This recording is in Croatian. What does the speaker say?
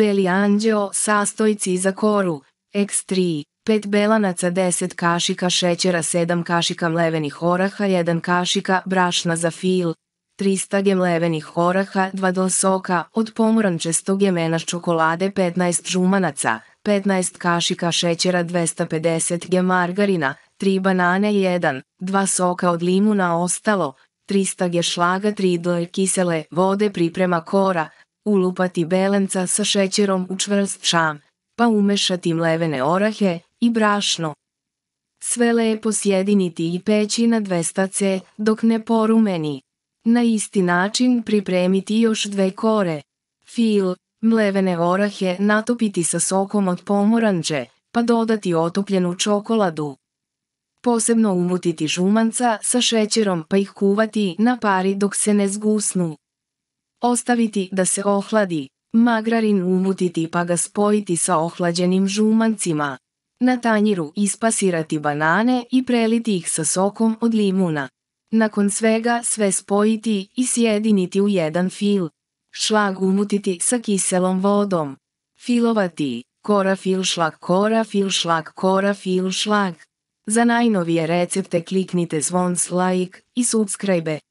beli anđeo, sastojci za koru, x3, 5 belanaca 10 kašika šećera 7 kašika mlevenih oraha 1 kašika brašna za fil, 300 g mlevenih oraha 2 do soka od pomoranče 100 g čokolade 15 žumanaca, 15 kašika šećera 250 g margarina, 3 banane 1, 2 soka od limuna ostalo, 300 g šlaga 3 dl kisele vode priprema kora, Ulupati belenca sa šećerom u čvrst šam, pa umešati mlevene orahe i brašno. Sve lepo sjediniti i peći na 200 C dok ne porumeni. Na isti način pripremiti još dve kore. Fil, mlevene orahe natopiti sa sokom od pomoranđe, pa dodati otopljenu čokoladu. Posebno umutiti žumanca sa šećerom pa ih kuvati na pari dok se ne zgusnu. Ostaviti da se ohladi, magrarin umutiti pa ga spojiti sa ohlađenim žumancima. Na tanjiru ispasirati banane i preliti ih sa sokom od limuna. Nakon svega sve spojiti i sjediniti u jedan fil. Šlag umutiti sa kiselom vodom. Filovati, kora fil šlag kora fil šlag kora fil šlag. Za najnovije recepte kliknite zvon like i subscribe.